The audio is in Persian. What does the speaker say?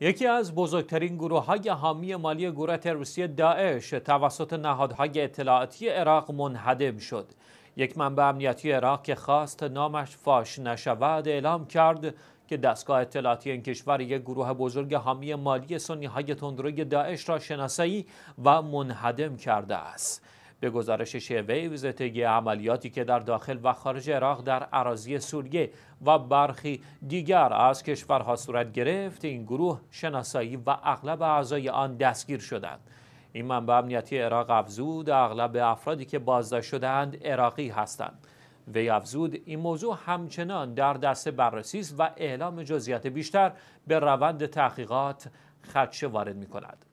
یکی از بزرگترین گروه های حامی مالی گروه روسیه داعش توسط نهادهای اطلاعاتی عراق منهدم شد. یک منبع امنیتی عراق که خواست نامش فاش نشود اعلام کرد که دستگاه اطلاعاتی این کشور یک گروه بزرگ حامی مالی سنی های تندروی داعش را شناسایی و منهدم کرده است. به گزارش شیوه ویزتگی عملیاتی که در داخل و خارج عراق در عراضی سوریه و برخی دیگر از کشورها صورت گرفت این گروه شناسایی و اغلب اعضای آن دستگیر شدند این منبع امنیتی عراق افزود اغلب افرادی که بازداشت شدند عراقی هستند وی افزود این موضوع همچنان در دست بررسی است و اعلام جزئیات بیشتر به روند تحقیقات خدشه وارد می کند.